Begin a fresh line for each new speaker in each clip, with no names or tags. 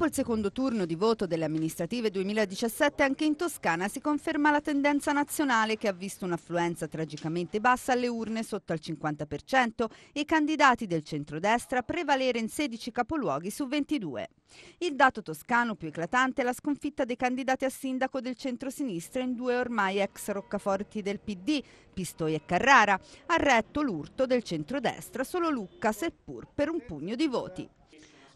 Dopo il secondo turno di voto delle amministrative 2017 anche in Toscana si conferma la tendenza nazionale che ha visto un'affluenza tragicamente bassa alle urne sotto al 50% e i candidati del centrodestra prevalere in 16 capoluoghi su 22. Il dato toscano più eclatante è la sconfitta dei candidati a sindaco del centrosinistra in due ormai ex roccaforti del PD, Pistoia e Carrara. Ha retto l'urto del centrodestra solo Lucca, seppur per un pugno di voti.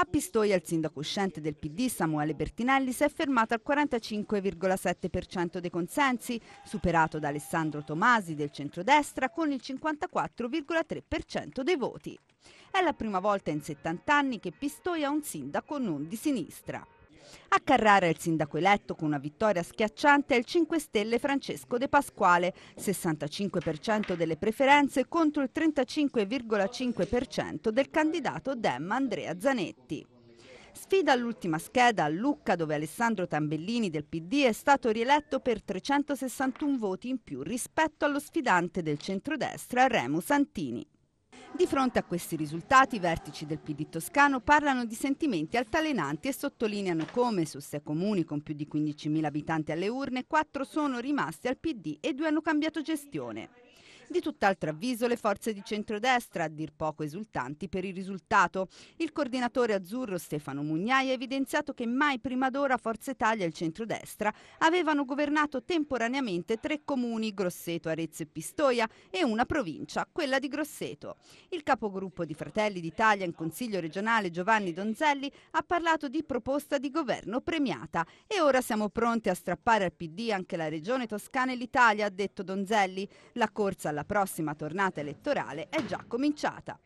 A Pistoia il sindaco uscente del PD Samuele Bertinelli si è fermato al 45,7% dei consensi, superato da Alessandro Tomasi del centrodestra con il 54,3% dei voti. È la prima volta in 70 anni che Pistoia ha un sindaco non di sinistra. A Carrara il sindaco eletto con una vittoria schiacciante è il 5 Stelle Francesco De Pasquale, 65% delle preferenze contro il 35,5% del candidato Dem Andrea Zanetti. Sfida all'ultima scheda a Lucca dove Alessandro Tambellini del PD è stato rieletto per 361 voti in più rispetto allo sfidante del centrodestra Remo Santini. Di fronte a questi risultati i vertici del PD toscano parlano di sentimenti altalenanti e sottolineano come su sei comuni con più di 15.000 abitanti alle urne, quattro sono rimasti al PD e due hanno cambiato gestione. Di tutt'altro avviso le forze di centrodestra, a dir poco esultanti per il risultato. Il coordinatore azzurro Stefano Mugnai ha evidenziato che mai prima d'ora Forza Italia e il centrodestra avevano governato temporaneamente tre comuni, Grosseto, Arezzo e Pistoia, e una provincia, quella di Grosseto. Il capogruppo di Fratelli d'Italia in Consiglio regionale Giovanni Donzelli ha parlato di proposta di governo premiata e ora siamo pronti a strappare al PD anche la regione toscana e l'Italia, ha detto Donzelli. La corsa alla alla prossima tornata elettorale è già cominciata.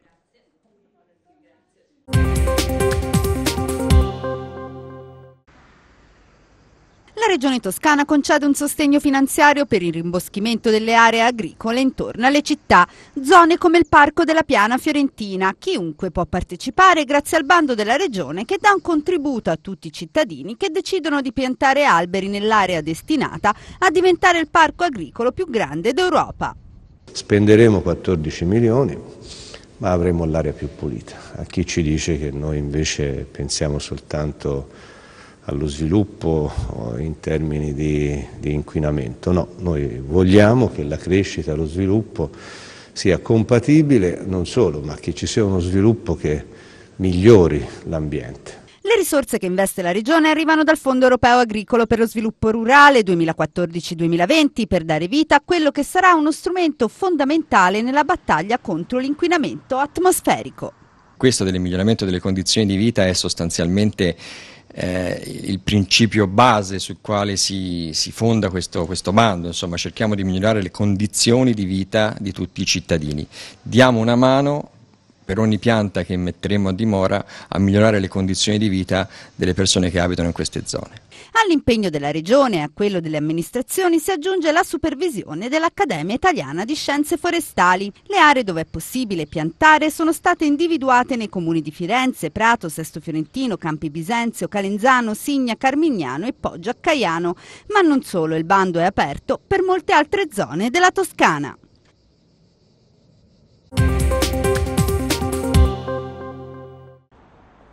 La Regione Toscana concede un sostegno finanziario per il rimboschimento delle aree agricole intorno alle città, zone come il Parco della Piana Fiorentina. Chiunque può partecipare grazie al bando della Regione che dà un contributo a tutti i cittadini che decidono di piantare alberi nell'area destinata a diventare il parco agricolo più grande d'Europa.
Spenderemo 14 milioni, ma avremo l'aria più pulita. A chi ci dice che noi invece pensiamo soltanto allo sviluppo eh, in termini di, di inquinamento, no, noi vogliamo che la crescita, lo sviluppo sia compatibile non solo, ma che ci sia uno sviluppo che migliori l'ambiente
risorse che investe la Regione arrivano dal Fondo Europeo Agricolo per lo Sviluppo Rurale 2014-2020 per dare vita a quello che sarà uno strumento fondamentale nella battaglia contro l'inquinamento atmosferico.
Questo del miglioramento delle condizioni di vita è sostanzialmente eh, il principio base sul quale si, si fonda questo, questo, bando, insomma cerchiamo di migliorare le condizioni di vita di tutti i cittadini. Diamo una
mano per ogni pianta che metteremo a dimora a migliorare le condizioni di vita delle persone che abitano in queste zone. All'impegno della Regione e a quello delle amministrazioni si aggiunge la supervisione dell'Accademia Italiana di Scienze Forestali. Le aree dove è possibile piantare sono state individuate nei comuni di Firenze, Prato, Sesto Fiorentino, Campi Bisenzio, Calenzano, Signa, Carmignano e Poggio a Caiano. Ma non solo, il bando è aperto per molte altre zone della Toscana.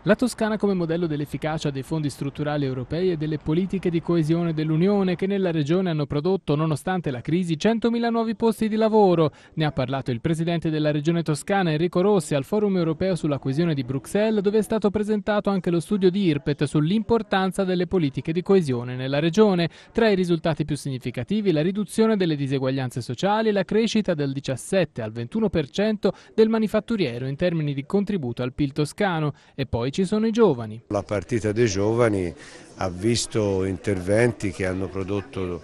La
Toscana come modello dell'efficacia dei fondi strutturali europei e delle politiche di coesione dell'Unione che nella regione hanno prodotto, nonostante la crisi, 100.000 nuovi posti di lavoro. Ne ha parlato il presidente della regione toscana Enrico Rossi al Forum europeo sulla coesione di Bruxelles dove è stato presentato anche lo studio di IRPET sull'importanza delle politiche di coesione nella regione. Tra i risultati più significativi la riduzione delle diseguaglianze sociali e la crescita del 17 al 21% del manifatturiero in termini di contributo al PIL toscano e poi poi ci sono i giovani.
La partita dei giovani ha visto interventi che hanno prodotto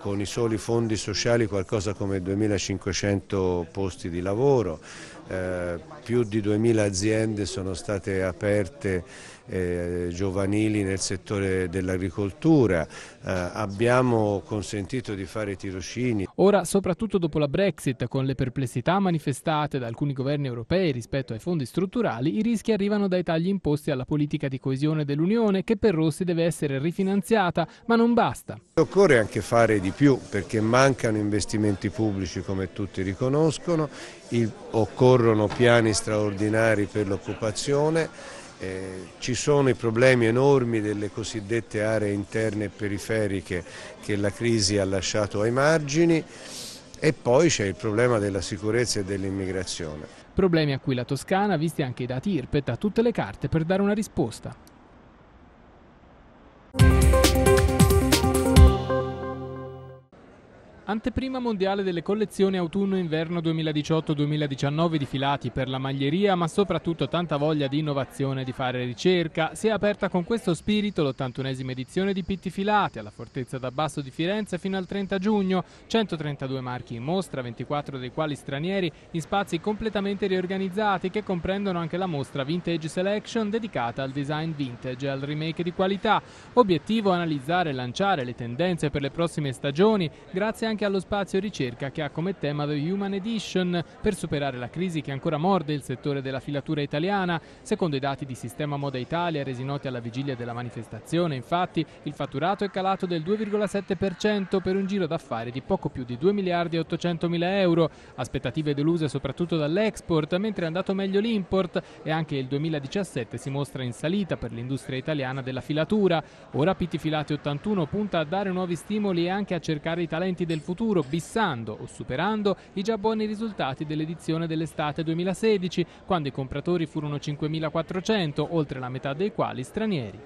con i soli fondi sociali qualcosa come 2500 posti di lavoro, eh, più di 2.000 aziende sono state aperte eh, giovanili nel settore dell'agricoltura, eh, abbiamo consentito di fare tirocini.
Ora, soprattutto dopo la Brexit, con le perplessità manifestate da alcuni governi europei rispetto ai fondi strutturali, i rischi arrivano dai tagli imposti alla politica di coesione dell'Unione che per Rossi deve essere rifinanziata, ma non basta.
Occorre anche fare di più perché mancano investimenti pubblici come tutti riconoscono, Il, occorre Occorrono piani straordinari per l'occupazione, eh, ci sono i problemi enormi delle cosiddette aree interne e periferiche che la crisi ha lasciato ai margini e poi c'è il problema della sicurezza e dell'immigrazione.
Problemi a cui la Toscana, visti anche i dati IRPET, ha tutte le carte per dare una risposta. Anteprima mondiale delle collezioni autunno-inverno 2018-2019 di Filati per la maglieria, ma soprattutto tanta voglia di innovazione e di fare ricerca. Si è aperta con questo spirito l'81esima edizione di Pitti Filati alla Fortezza d'Abbasso di Firenze fino al 30 giugno. 132 marchi in mostra, 24 dei quali stranieri, in spazi completamente riorganizzati che comprendono anche la mostra Vintage Selection dedicata al design vintage e al remake di qualità. Obiettivo analizzare e lanciare le tendenze per le prossime stagioni, grazie anche anche allo spazio ricerca che ha come tema The Human Edition per superare la crisi che ancora morde il settore della filatura italiana. Secondo i dati di Sistema Moda Italia resi noti alla vigilia della manifestazione, infatti, il fatturato è calato del 2,7% per un giro d'affari di poco più di 2 miliardi e 800 mila euro. Aspettative deluse soprattutto dall'export, mentre è andato meglio l'import e anche il 2017 si mostra in salita per l'industria italiana della filatura. Ora Filati 81 punta a dare nuovi stimoli e anche a cercare i talenti del futuro futuro bissando o superando i già buoni risultati dell'edizione dell'estate 2016, quando i compratori furono 5.400, oltre la metà dei quali stranieri.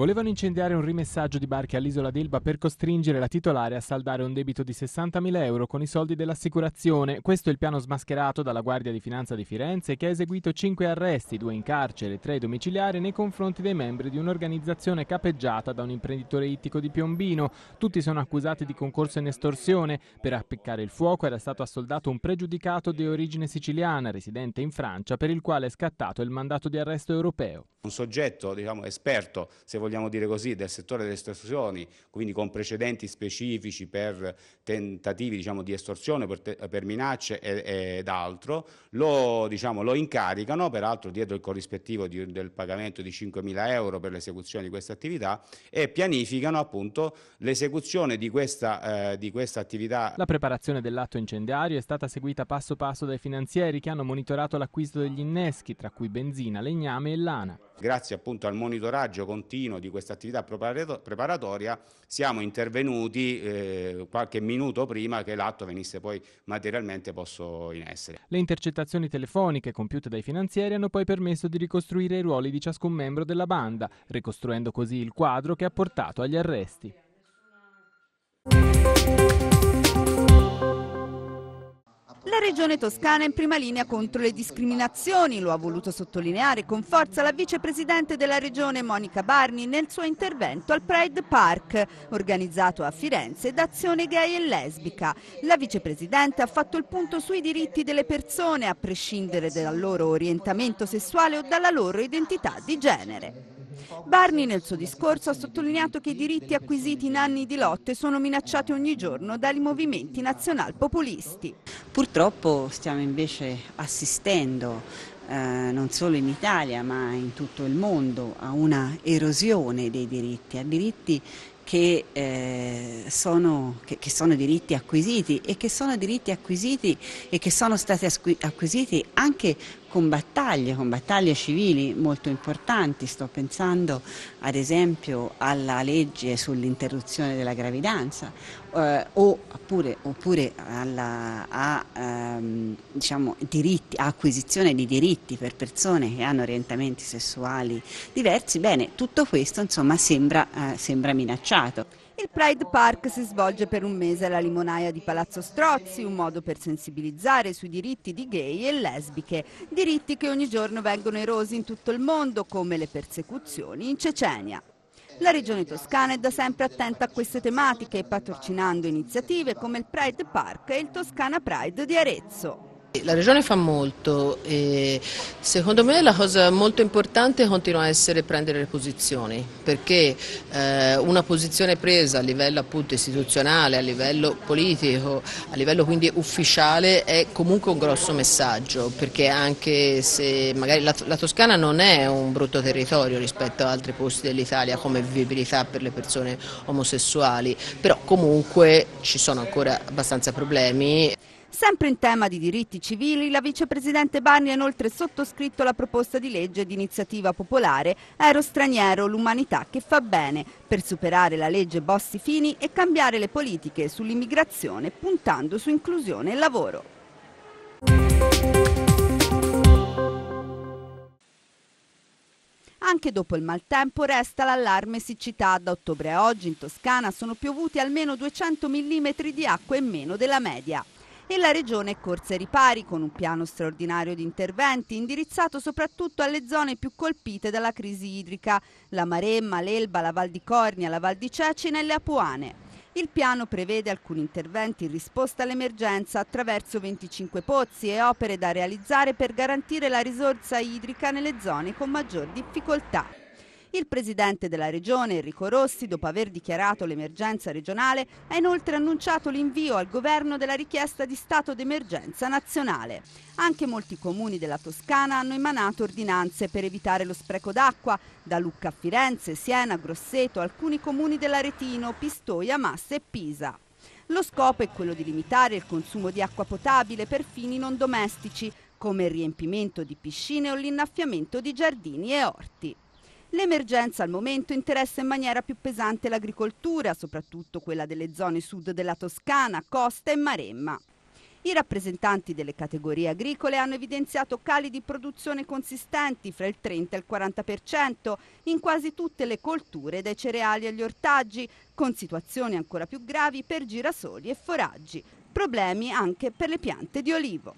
Volevano incendiare un rimessaggio di barche all'isola d'Elba per costringere la titolare a saldare un debito di 60.000 euro con i soldi dell'assicurazione. Questo è il piano smascherato dalla Guardia di Finanza di Firenze che ha eseguito 5 arresti, 2 in carcere e 3 domiciliari nei confronti dei membri di un'organizzazione capeggiata da un imprenditore ittico di Piombino. Tutti sono accusati di concorso in estorsione. Per appiccare il fuoco era stato assoldato un pregiudicato di origine siciliana residente in Francia per il quale è scattato il mandato di arresto europeo.
Un soggetto diciamo, esperto, se vogliamo vogliamo dire così, del settore delle estorsioni, quindi con precedenti specifici per tentativi diciamo, di estorsione, per, per minacce ed altro, lo, diciamo, lo, incaricano, peraltro dietro il corrispettivo di, del pagamento di 5.000 euro per l'esecuzione di questa attività e pianificano appunto l'esecuzione di, eh, di questa attività.
La preparazione dell'atto incendiario è stata seguita passo passo dai finanzieri che hanno monitorato l'acquisto degli inneschi, tra cui benzina, legname e lana.
Grazie appunto al monitoraggio continuo di questa attività preparatoria siamo intervenuti eh, qualche minuto prima che l'atto venisse poi materialmente posto in essere.
Le intercettazioni telefoniche compiute dai finanzieri hanno poi permesso di ricostruire i ruoli di ciascun membro della banda, ricostruendo così il quadro che ha portato agli arresti.
Regione Toscana è in prima linea contro le discriminazioni, lo ha voluto sottolineare con forza la vicepresidente della Regione Monica Barni nel suo intervento al Pride Park, organizzato a Firenze da Azione Gay e Lesbica. La vicepresidente ha fatto il punto sui diritti delle persone, a prescindere dal loro orientamento sessuale o dalla loro identità di genere. Barney nel suo discorso ha sottolineato che i diritti acquisiti in anni di lotte sono minacciati ogni giorno dai movimenti nazionalpopulisti. Purtroppo stiamo invece assistendo eh, non solo in Italia ma in tutto il mondo a una erosione dei diritti, a diritti che, eh, sono, che, che, sono, diritti acquisiti e che sono diritti acquisiti e che sono stati acquisiti anche con battaglie, con battaglie civili molto importanti, sto pensando ad esempio alla legge sull'interruzione della gravidanza eh, oppure, oppure alla, a, ehm, diciamo, diritti, acquisizione di diritti per persone che hanno orientamenti sessuali diversi, bene, tutto questo insomma sembra, eh, sembra minacciato. Il Pride Park si svolge per un mese alla limonaia di Palazzo Strozzi, un modo per sensibilizzare sui diritti di gay e lesbiche, diritti che ogni giorno vengono erosi in tutto il mondo, come le persecuzioni in Cecenia. La regione toscana è da sempre attenta a queste tematiche, patrocinando iniziative come il Pride Park e il Toscana Pride di Arezzo. La Regione fa molto e secondo me la cosa molto importante continua a essere prendere le posizioni perché eh, una posizione presa a livello appunto, istituzionale, a livello politico, a livello quindi ufficiale è comunque un grosso messaggio perché anche se magari la, la Toscana non è un brutto territorio rispetto ad altri posti dell'Italia come vivibilità per le persone omosessuali però comunque ci sono ancora abbastanza problemi. Sempre in tema di diritti civili, la vicepresidente Barni ha inoltre sottoscritto la proposta di legge di iniziativa popolare Ero straniero, l'umanità che fa bene, per superare la legge Bossi-Fini e cambiare le politiche sull'immigrazione puntando su inclusione e lavoro. Anche dopo il maltempo resta l'allarme siccità. Da ottobre a oggi in Toscana sono piovuti almeno 200 mm di acqua in meno della media e la Regione è corsa ai ripari con un piano straordinario di interventi indirizzato soprattutto alle zone più colpite dalla crisi idrica, la Maremma, l'Elba, la Val di Cornia, la Val di Cecina e le Apuane. Il piano prevede alcuni interventi in risposta all'emergenza attraverso 25 pozzi e opere da realizzare per garantire la risorsa idrica nelle zone con maggior difficoltà. Il presidente della regione, Enrico Rossi, dopo aver dichiarato l'emergenza regionale, ha inoltre annunciato l'invio al governo della richiesta di stato d'emergenza nazionale. Anche molti comuni della Toscana hanno emanato ordinanze per evitare lo spreco d'acqua, da Lucca a Firenze, Siena, Grosseto, alcuni comuni dell'Aretino, Pistoia, Massa e Pisa. Lo scopo è quello di limitare il consumo di acqua potabile per fini non domestici, come il riempimento di piscine o l'innaffiamento di giardini e orti. L'emergenza al momento interessa in maniera più pesante l'agricoltura, soprattutto quella delle zone sud della Toscana, Costa e Maremma. I rappresentanti delle categorie agricole hanno evidenziato cali di produzione consistenti fra il 30 e il 40% in quasi tutte le colture, dai cereali agli ortaggi, con situazioni ancora più gravi per girasoli e foraggi, problemi anche per le piante di olivo.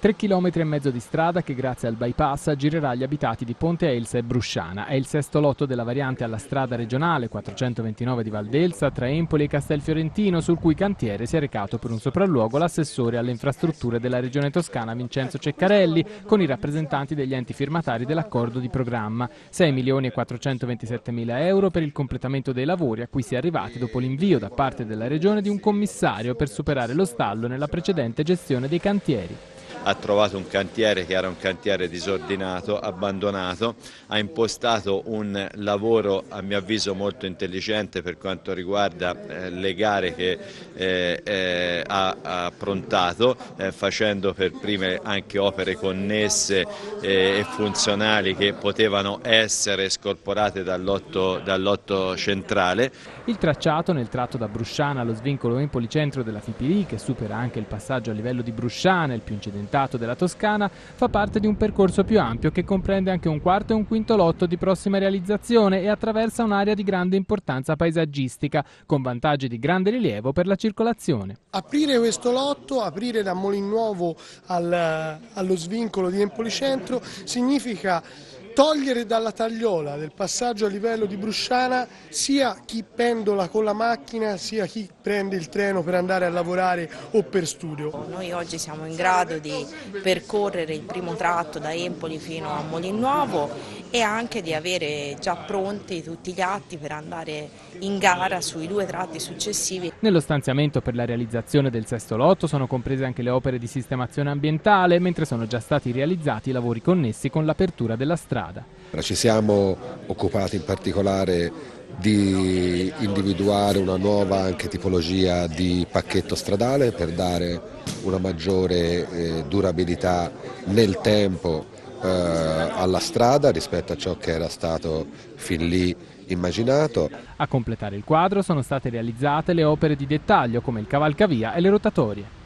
3 km e mezzo di strada che grazie al bypass girerà gli abitati di Ponte Elsa e Brusciana. È il sesto lotto della variante alla strada regionale 429 di Valdelsa tra Empoli e Castelfiorentino sul cui cantiere si è recato per un sopralluogo l'assessore alle infrastrutture della regione toscana Vincenzo Ceccarelli con i rappresentanti degli enti firmatari dell'accordo di programma. 6 milioni e 427 mila euro per il completamento dei lavori a cui si è arrivati dopo l'invio da parte della regione di un commissario per superare lo stallo nella precedente gestione dei cantieri
ha trovato un cantiere che era un cantiere disordinato, abbandonato, ha impostato un lavoro a mio avviso molto intelligente per quanto riguarda eh, le gare che eh, eh, ha, ha approntato, eh, facendo per prime anche opere connesse eh, e funzionali che potevano essere scorporate dall'otto dall centrale.
Il tracciato nel tratto da Brusciana allo svincolo in policentro della Fipiri, che supera anche il passaggio a livello di Brusciana, il più incidentato Trentato della Toscana, fa parte di un percorso più ampio che comprende anche un quarto e un quinto lotto di prossima realizzazione e attraversa un'area di grande importanza paesaggistica, con vantaggi di grande rilievo per la circolazione.
Aprire questo lotto, aprire da Molinnuovo al, allo svincolo di Empoli Centro, significa togliere dalla tagliola del passaggio a livello di Brusciana sia chi pendola con la macchina sia chi prende il treno per andare a lavorare o per studio.
Noi oggi siamo in grado di percorrere il primo tratto da Empoli fino a Molinnuovo e anche di avere già pronti tutti gli atti per andare in gara sui due tratti successivi.
Nello stanziamento per la realizzazione del sesto lotto sono comprese anche le opere di sistemazione ambientale, mentre sono già stati realizzati i lavori connessi con l'apertura della strada.
Ci siamo occupati in particolare di individuare una nuova anche tipologia di pacchetto stradale per dare una maggiore eh, durabilità nel tempo eh, alla strada rispetto a ciò che era stato fin lì immaginato.
A completare il quadro sono state realizzate le opere di dettaglio come il cavalcavia e le rotatorie.